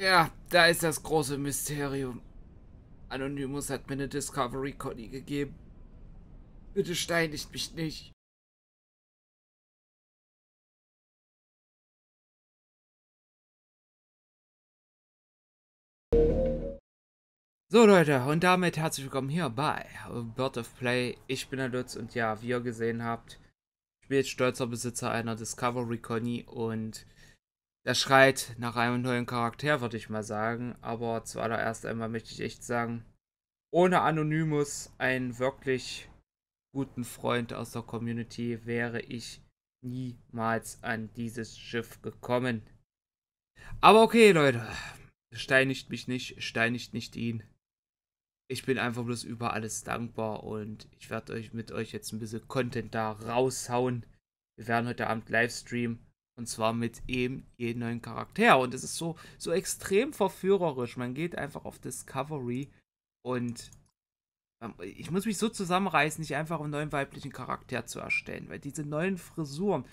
Ja, da ist das große Mysterium. Anonymous hat mir eine Discovery Conny gegeben. Bitte steinigt mich nicht. So Leute, und damit herzlich willkommen hier bei Bird of Play. Ich bin der Lutz und ja, wie ihr gesehen habt, ich bin jetzt stolzer Besitzer einer Discovery Conny und der schreit nach einem neuen Charakter, würde ich mal sagen. Aber zuallererst einmal möchte ich echt sagen, ohne Anonymous einen wirklich guten Freund aus der Community wäre ich niemals an dieses Schiff gekommen. Aber okay, Leute. Steinigt mich nicht, steinigt nicht ihn. Ich bin einfach bloß über alles dankbar und ich werde euch mit euch jetzt ein bisschen Content da raushauen. Wir werden heute Abend Livestream und zwar mit eben jedem neuen Charakter. Und es ist so, so extrem verführerisch. Man geht einfach auf Discovery und ähm, ich muss mich so zusammenreißen, nicht einfach einen neuen weiblichen Charakter zu erstellen, weil diese neuen Frisuren,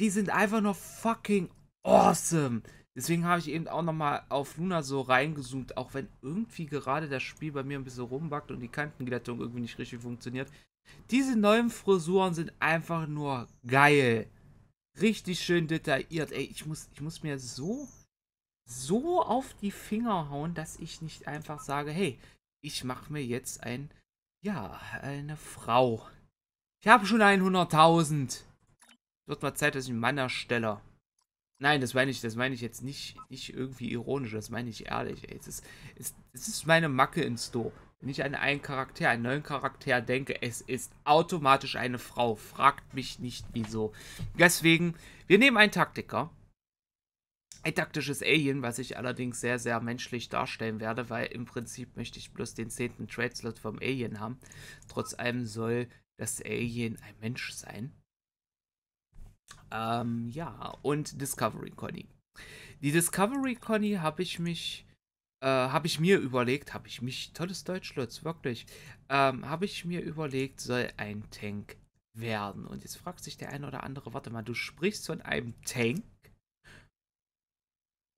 die sind einfach nur fucking awesome. Deswegen habe ich eben auch nochmal auf Luna so reingezoomt, auch wenn irgendwie gerade das Spiel bei mir ein bisschen rumbackt und die Kantenglättung irgendwie nicht richtig funktioniert. Diese neuen Frisuren sind einfach nur geil richtig schön detailliert. Ey, ich muss, ich muss mir so, so auf die Finger hauen, dass ich nicht einfach sage, hey, ich mache mir jetzt ein, ja, eine Frau. Ich habe schon 100.000. Wird mal Zeit, dass ich einen Mann erstelle. Nein, das meine ich, das meine ich jetzt nicht, nicht irgendwie ironisch, das meine ich ehrlich, ey. Es ist, es, es ist meine Macke im Store. Wenn ich an einen Charakter, einen neuen Charakter denke, es ist automatisch eine Frau. Fragt mich nicht, wieso. Deswegen, wir nehmen einen Taktiker. Ein taktisches Alien, was ich allerdings sehr, sehr menschlich darstellen werde, weil im Prinzip möchte ich bloß den zehnten Trade-Slot vom Alien haben. Trotz allem soll das Alien ein Mensch sein. Ähm, ja, und Discovery Conny. Die Discovery Conny habe ich mich äh, habe ich mir überlegt, habe ich mich, tolles Deutschlutz, wirklich, ähm, habe ich mir überlegt, soll ein Tank werden. Und jetzt fragt sich der eine oder andere, warte mal, du sprichst von einem Tank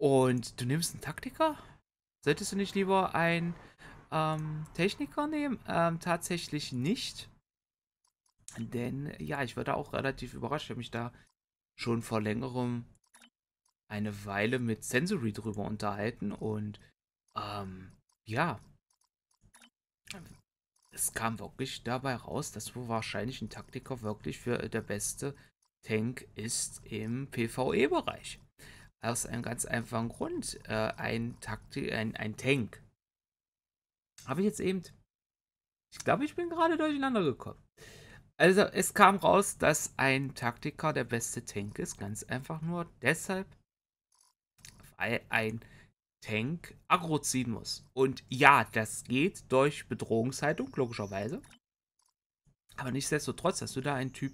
und du nimmst einen Taktiker? Solltest du nicht lieber einen ähm, Techniker nehmen? Ähm, tatsächlich nicht. Denn ja, ich war auch relativ überrascht. Ich mich da schon vor längerem eine Weile mit Sensory drüber unterhalten und ähm, ja. Es kam wirklich dabei raus, dass wohl wahrscheinlich ein Taktiker wirklich für äh, der beste Tank ist im PvE-Bereich. Aus einem ganz einfachen Grund. Äh, ein, Taktik, ein, ein Tank. Habe ich jetzt eben. Ich glaube, ich bin gerade durcheinander gekommen. Also, es kam raus, dass ein Taktiker der beste Tank ist. Ganz einfach nur deshalb, weil ein Tank Aggro ziehen muss. Und ja, das geht durch Bedrohungshaltung, logischerweise. Aber nichtsdestotrotz hast du da einen Typ,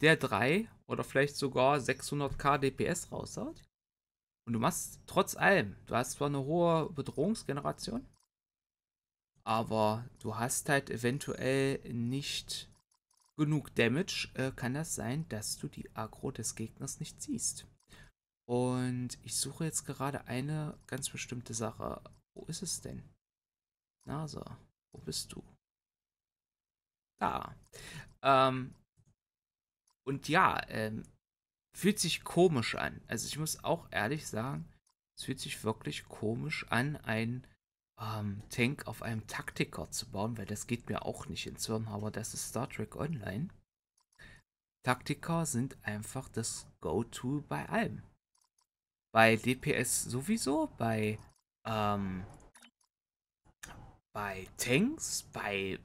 der 3 oder vielleicht sogar 600k DPS raushaut. Und du machst trotz allem, du hast zwar eine hohe Bedrohungsgeneration, aber du hast halt eventuell nicht genug Damage, äh, kann das sein, dass du die Aggro des Gegners nicht ziehst. Und ich suche jetzt gerade eine ganz bestimmte Sache. Wo ist es denn? NASA, wo bist du? Da. Ähm, und ja, ähm, fühlt sich komisch an. Also ich muss auch ehrlich sagen, es fühlt sich wirklich komisch an, einen ähm, Tank auf einem Taktiker zu bauen, weil das geht mir auch nicht ins Hirn, aber das ist Star Trek Online. Taktiker sind einfach das Go-To bei allem bei DPS sowieso, bei, ähm, bei Tanks, bei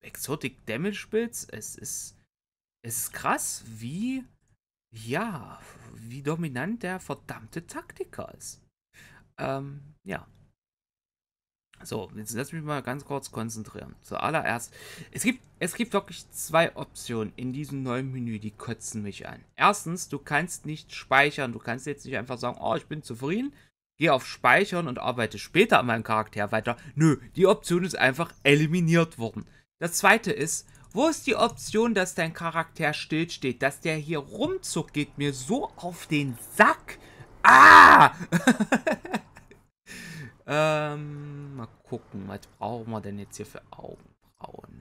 Exotic Damage Builds. Es ist, es ist krass, wie, ja, wie dominant der verdammte Taktiker ist. Ähm, ja. So, jetzt lass mich mal ganz kurz konzentrieren. Zuallererst, es gibt, es gibt wirklich zwei Optionen in diesem neuen Menü, die kotzen mich an. Erstens, du kannst nicht speichern. Du kannst jetzt nicht einfach sagen, oh, ich bin zufrieden, geh auf Speichern und arbeite später an meinem Charakter weiter. Nö, die Option ist einfach eliminiert worden. Das zweite ist, wo ist die Option, dass dein Charakter stillsteht? Dass der hier rumzuckt, geht mir so auf den Sack. Ah! denn jetzt hier für Augenbrauen?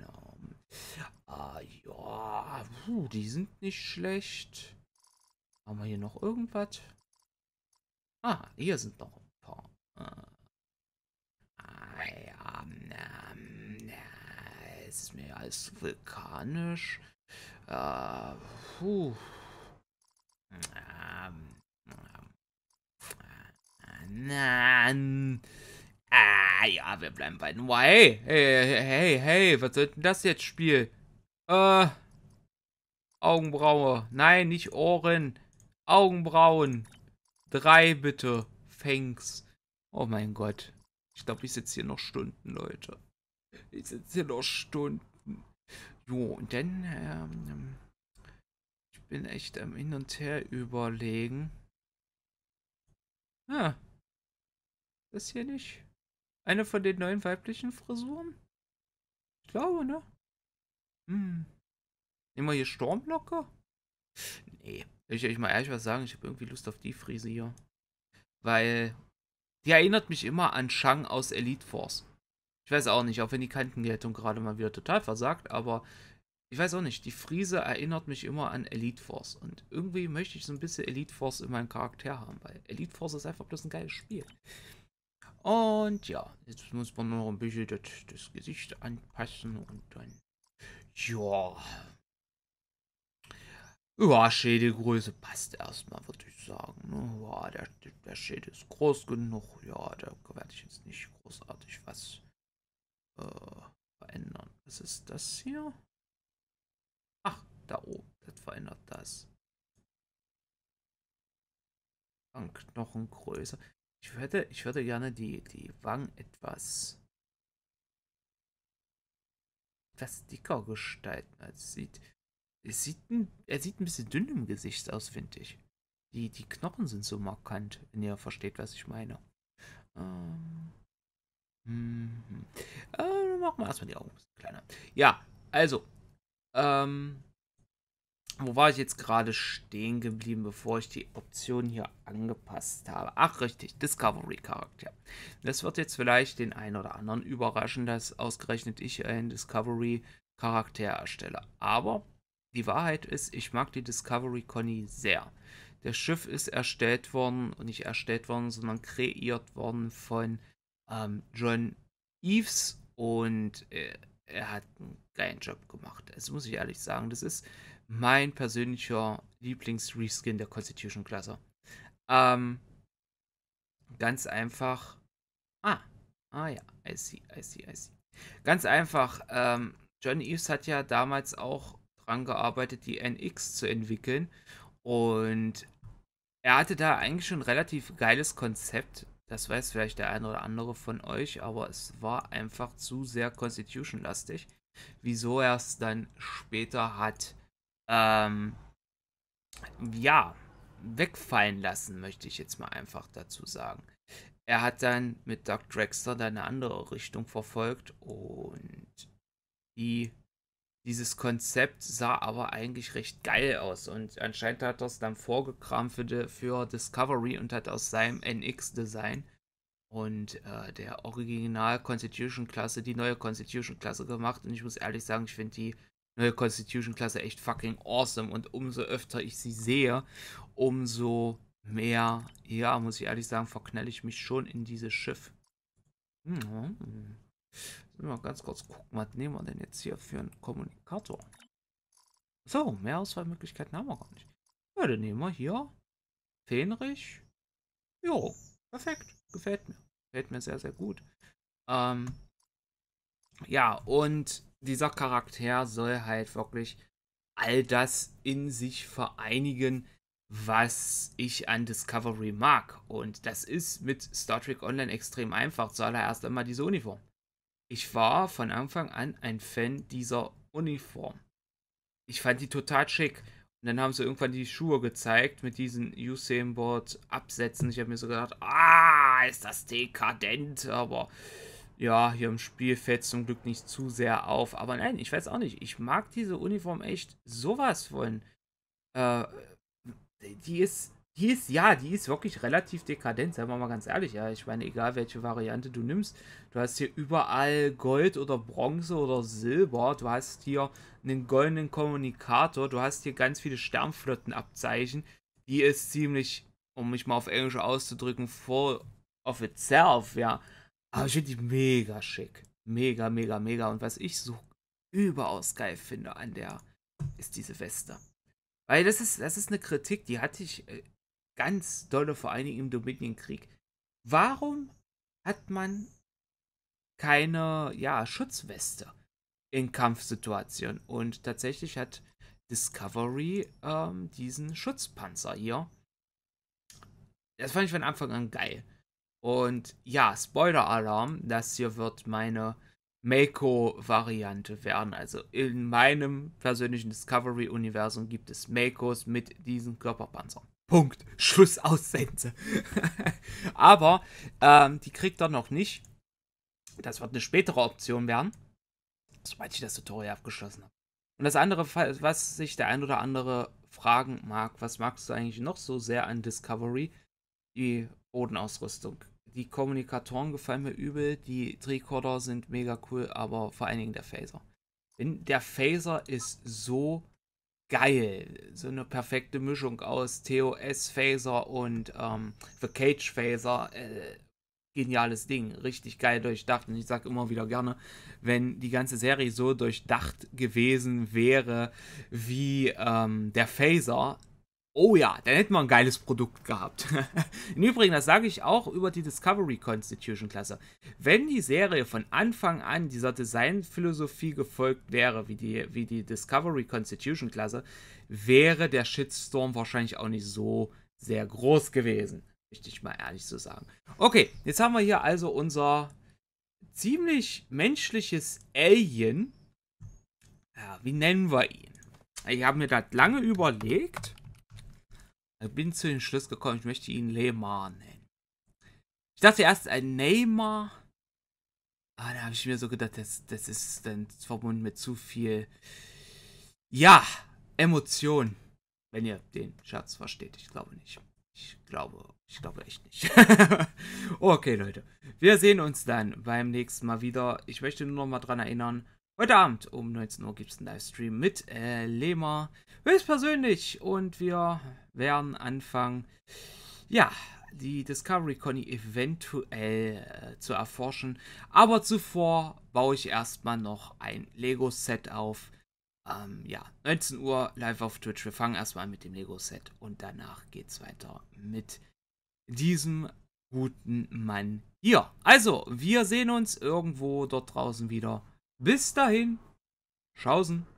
Ah, ja, puh, die sind nicht schlecht. Haben wir hier noch irgendwas? Ah, hier sind noch ein paar. Ah, ja, ähm, äh, es ist mir alles vulkanisch. Ah, puh. Ah, ähm, äh, nein. Ah, ja, wir bleiben bei den Hey, hey, hey, was soll denn das jetzt, spielen? Äh, Augenbraue. Nein, nicht Ohren. Augenbrauen. Drei bitte. Thanks. Oh mein Gott. Ich glaube, ich sitze hier noch Stunden, Leute. Ich sitze hier noch Stunden. Jo, und dann, ähm, ähm ich bin echt am Hin und Her überlegen. Ah. Das hier nicht. Eine von den neuen weiblichen Frisuren? Ich glaube, ne? Hm. Nehmen wir hier Stormlocke? Nee. Ich euch mal ehrlich was sagen, ich habe irgendwie Lust auf die Frise hier. Weil die erinnert mich immer an Shang aus Elite Force. Ich weiß auch nicht, auch wenn die Kantengeltung gerade mal wieder total versagt, aber ich weiß auch nicht, die Frise erinnert mich immer an Elite Force. Und irgendwie möchte ich so ein bisschen Elite Force in meinem Charakter haben, weil Elite Force ist einfach bloß ein geiles Spiel. Und ja, jetzt muss man noch ein bisschen das, das Gesicht anpassen und dann. Ja. Ja, Schädelgröße passt erstmal, würde ich sagen. Ne? Ja, der, der Schädel ist groß genug. Ja, da werde ich jetzt nicht großartig was äh, verändern. Was ist das hier? Ach, da oben. Das verändert das. Knochengröße. Ich würde, ich würde gerne die, die Wangen etwas, etwas dicker gestalten. Also es sieht, es sieht ein, er sieht ein bisschen dünn im Gesicht aus, finde ich. Die, die Knochen sind so markant, wenn ihr versteht, was ich meine. Ähm, hm, äh, machen wir erstmal die Augen ein bisschen kleiner. Ja, also, ähm, wo war ich jetzt gerade stehen geblieben, bevor ich die Option hier angepasst habe? Ach, richtig, Discovery-Charakter. Das wird jetzt vielleicht den einen oder anderen überraschen, dass ausgerechnet ich einen Discovery-Charakter erstelle. Aber die Wahrheit ist, ich mag die Discovery Conny sehr. Das Schiff ist erstellt worden, und nicht erstellt worden, sondern kreiert worden von ähm, John Eves und äh, er hat einen geilen Job gemacht. Das muss ich ehrlich sagen. Das ist mein persönlicher Lieblings-Reskin der Constitution-Klasse. Ähm, ganz einfach. Ah, ah ja, I see, I see, I see. Ganz einfach. Ähm, John Eves hat ja damals auch dran gearbeitet, die NX zu entwickeln. Und er hatte da eigentlich schon ein relativ geiles Konzept. Das weiß vielleicht der eine oder andere von euch, aber es war einfach zu sehr Constitution-lastig. Wieso er es dann später hat ähm, ja, wegfallen lassen, möchte ich jetzt mal einfach dazu sagen. Er hat dann mit Doug Drexler dann eine andere Richtung verfolgt und die, dieses Konzept sah aber eigentlich recht geil aus und anscheinend hat er es dann vorgekramt für, für Discovery und hat aus seinem NX-Design und äh, der Original Constitution-Klasse die neue Constitution-Klasse gemacht und ich muss ehrlich sagen, ich finde die neue äh, Constitution-Klasse echt fucking awesome. Und umso öfter ich sie sehe, umso mehr, ja, muss ich ehrlich sagen, verknelle ich mich schon in dieses Schiff. Hm. Mal ganz kurz gucken, was nehmen wir denn jetzt hier für einen Kommunikator? So, mehr Auswahlmöglichkeiten haben wir gar nicht. Ja, dann nehmen wir hier Fenrich. Jo, perfekt. Gefällt mir. Gefällt mir sehr, sehr gut. Ähm, ja, und dieser Charakter soll halt wirklich all das in sich vereinigen, was ich an Discovery mag. Und das ist mit Star Trek Online extrem einfach. Zuallererst einmal diese Uniform. Ich war von Anfang an ein Fan dieser Uniform. Ich fand die total schick. Und dann haben sie irgendwann die Schuhe gezeigt mit diesen Usain Board Absätzen. Ich habe mir so gedacht, ah, ist das dekadent, aber ja, hier im Spiel fällt zum Glück nicht zu sehr auf. Aber nein, ich weiß auch nicht. Ich mag diese Uniform echt sowas von. Äh, die ist, die ist, ja, die ist wirklich relativ dekadent, sagen wir mal ganz ehrlich. Ja, ich meine, egal welche Variante du nimmst, du hast hier überall Gold oder Bronze oder Silber. Du hast hier einen goldenen Kommunikator. Du hast hier ganz viele Sternflottenabzeichen. Die ist ziemlich, um mich mal auf Englisch auszudrücken, full of itself, ja. Aber ich finde die mega schick. Mega, mega, mega. Und was ich so überaus geil finde an der, ist diese Weste. Weil das ist, das ist eine Kritik, die hatte ich äh, ganz dolle, vor allen Dingen im Dominion-Krieg. Warum hat man keine ja, Schutzweste in Kampfsituationen? Und tatsächlich hat Discovery ähm, diesen Schutzpanzer hier. Das fand ich von Anfang an geil. Und ja, Spoiler-Alarm, das hier wird meine Mako-Variante werden. Also in meinem persönlichen Discovery-Universum gibt es Makos mit diesen Körperpanzern. Punkt. Schluss aus Sense. Aber ähm, die kriegt er noch nicht. Das wird eine spätere Option werden. Sobald ich das Tutorial abgeschlossen habe. Und das andere, was sich der ein oder andere fragen mag, was magst du eigentlich noch so sehr an Discovery? Die Bodenausrüstung. Die Kommunikatoren gefallen mir übel, die Tricorder sind mega cool, aber vor allen Dingen der Phaser. Der Phaser ist so geil. So eine perfekte Mischung aus TOS Phaser und ähm, The Cage Phaser. Äh, geniales Ding. Richtig geil durchdacht. Und ich sage immer wieder gerne, wenn die ganze Serie so durchdacht gewesen wäre wie ähm, der Phaser, Oh ja, dann hätten wir ein geiles Produkt gehabt. Im Übrigen, das sage ich auch über die Discovery Constitution Klasse. Wenn die Serie von Anfang an dieser Designphilosophie gefolgt wäre, wie die, wie die Discovery Constitution Klasse, wäre der Shitstorm wahrscheinlich auch nicht so sehr groß gewesen. Richtig mal ehrlich zu sagen. Okay, jetzt haben wir hier also unser ziemlich menschliches Alien. Ja, wie nennen wir ihn? Ich habe mir das lange überlegt bin zu dem Schluss gekommen, ich möchte ihn Lehmar nennen. Ich dachte erst ein Neymar. Ah, da habe ich mir so gedacht, das, das ist dann verbunden mit zu viel. Ja, Emotion. Wenn ihr den Schatz versteht, ich glaube nicht. Ich glaube, ich glaube echt nicht. okay, Leute. Wir sehen uns dann beim nächsten Mal wieder. Ich möchte nur noch mal daran erinnern, heute Abend um 19 Uhr gibt es einen Livestream mit äh, Lema höchstpersönlich. Und wir werden anfangen, ja, die Discovery Conny eventuell äh, zu erforschen. Aber zuvor baue ich erstmal noch ein Lego-Set auf. Ähm, ja, 19 Uhr live auf Twitch. Wir fangen erstmal mit dem Lego-Set und danach geht es weiter mit diesem guten Mann hier. Also, wir sehen uns irgendwo dort draußen wieder. Bis dahin, Schausen.